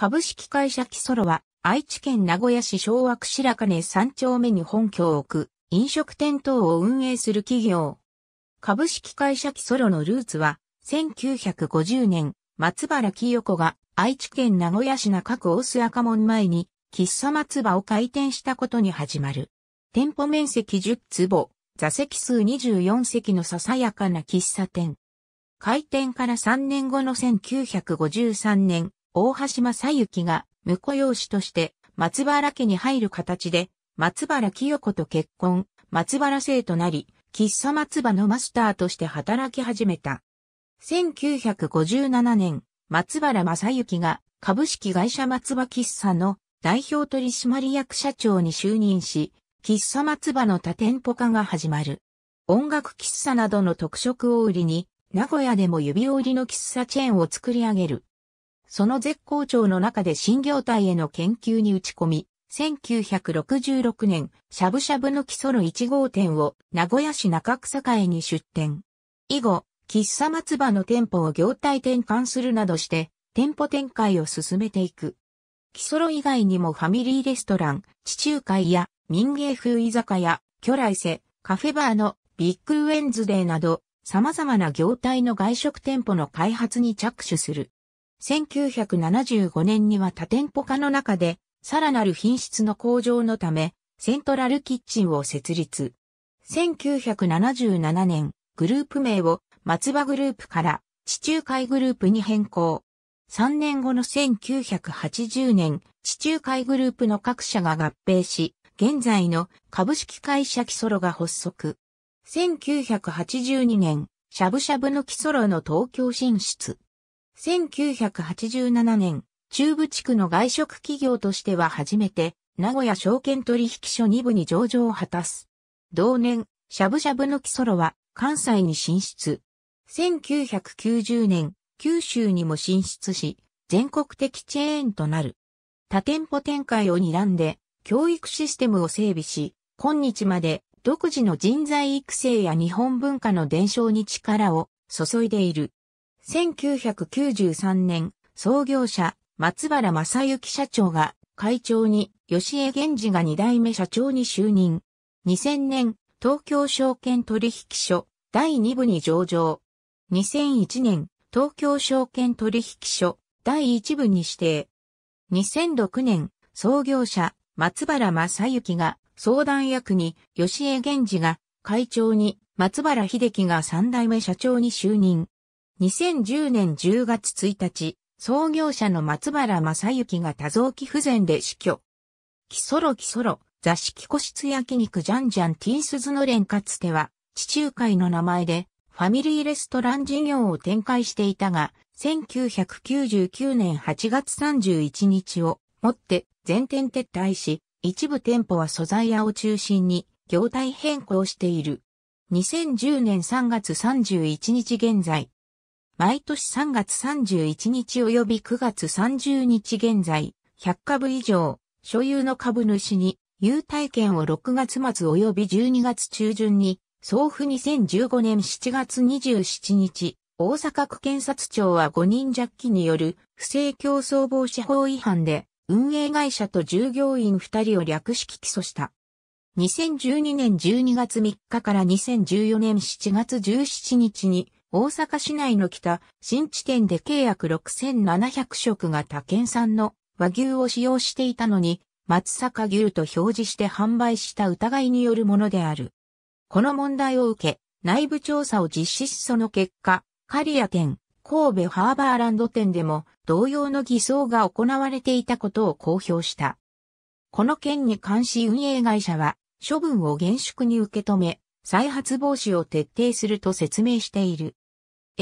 株式会社キソロは、愛知県名古屋市昭和区白金三丁目に本拠を置く、飲食店等を運営する企業。株式会社キソロのルーツは、1950年、松原清子が愛知県名古屋市中区大須赤門前に、喫茶松葉を開店したことに始まる。店舗面積10坪、座席数24席のささやかな喫茶店。開店から3年後の1953年、大橋正幸が婿養子として松原家に入る形で、松原清子と結婚、松原生となり、喫茶松葉のマスターとして働き始めた。1957年、松原正幸が株式会社松葉喫茶の代表取締役社長に就任し、喫茶松葉の多店舗化が始まる。音楽喫茶などの特色を売りに、名古屋でも指折りの喫茶チェーンを作り上げる。その絶好調の中で新業態への研究に打ち込み、1966年、しゃぶしゃぶの基礎の1号店を名古屋市中草会に出店。以後、喫茶松葉の店舗を業態転換するなどして、店舗展開を進めていく。基礎以外にもファミリーレストラン、地中海や民芸風居酒屋、巨来世、カフェバーのビッグウェンズデーなど、様々な業態の外食店舗の開発に着手する。1975年には多店舗化の中で、さらなる品質の向上のため、セントラルキッチンを設立。1977年、グループ名を松葉グループから地中海グループに変更。3年後の1980年、地中海グループの各社が合併し、現在の株式会社キソロが発足。1982年、しゃぶしゃぶのキソロの東京進出。1987年、中部地区の外食企業としては初めて、名古屋証券取引所2部に上場を果たす。同年、しゃぶしゃぶの木ソロは関西に進出。1990年、九州にも進出し、全国的チェーンとなる。多店舗展開を睨んで、教育システムを整備し、今日まで独自の人材育成や日本文化の伝承に力を注いでいる。1993年、創業者、松原正幸社長が会長に、吉江源氏が2代目社長に就任。2000年、東京証券取引所第2部に上場。2001年、東京証券取引所第1部に指定。2006年、創業者、松原正幸が相談役に、吉江源氏が会長に、松原秀樹が3代目社長に就任。2010年10月1日、創業者の松原正幸が多臓器不全で死去。キソロキソロ、座敷個室焼肉ジャンジャンティースズの連かつては、地中海の名前で、ファミリーレストラン事業を展開していたが、1999年8月31日をもって全店撤退し、一部店舗は素材屋を中心に業態変更している。2010年3月31日現在、毎年3月31日及び9月30日現在、100株以上、所有の株主に、優待券を6月末及び12月中旬に、送付2015年7月27日、大阪区検察庁は5人弱機による不正競争防止法違反で、運営会社と従業員2人を略式起訴した。2012年12月3日から2014年7月17日に、大阪市内の北、新地点で契約6700食が他県産の和牛を使用していたのに、松阪牛と表示して販売した疑いによるものである。この問題を受け、内部調査を実施しその結果、刈谷店、神戸ハーバーランド店でも同様の偽装が行われていたことを公表した。この件に関し運営会社は、処分を厳粛に受け止め、再発防止を徹底すると説明している。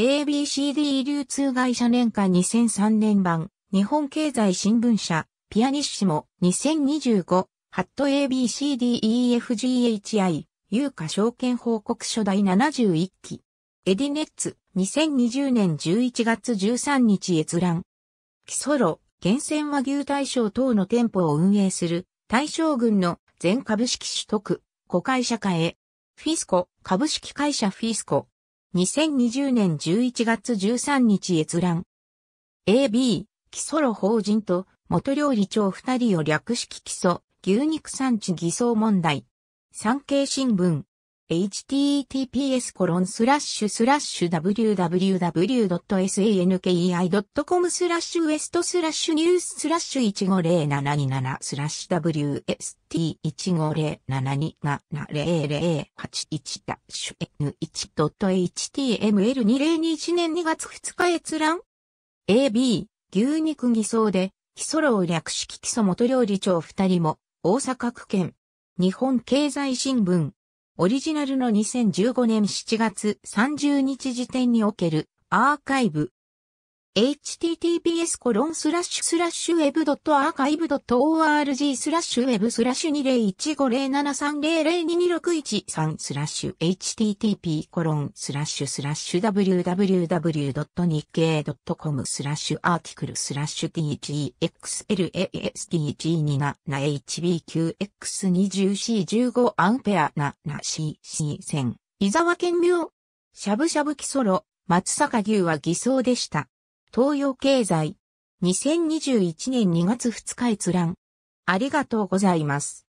ABCD 流通会社年間2003年版、日本経済新聞社、ピアニッシモ、2025、ハット ABCDEFGHI、有価証券報告書第71期。エディネッツ、2020年11月13日閲覧。キソロ、厳選和牛大賞等の店舗を運営する、大将軍の全株式取得、子会社化へ。フィスコ、株式会社フィスコ、2020年11月13日閲覧。AB、基礎路法人と元料理長二人を略式基礎、牛肉産地偽装問題。産経新聞。https コロンスラッシュスラッシュ www.sankei.com スラッシュウエストスラッシュニューススラッシュ150727スラッシュ WST1507270081 シュ N1.html2021 年2月2日閲覧 AB 牛肉偽装で基礎ロー略式基礎元料理長二人も大阪区県日本経済新聞オリジナルの2015年7月30日時点におけるアーカイブ https コロンスラッシュスラッシュウェブドットアーカイブドット org スラッシュウェブスラッシュ20150730022613スラッシュ http コロンスラッシュスラッシュ www.nikkei.com スラッシュアーティクルスラッシュ dgxlasdg27hbqx20c15 アンペア 7cc1000 伊沢県名しゃぶしゃぶきそろ松阪牛は偽装でした。東洋経済。2021年2月2日閲覧。ありがとうございます。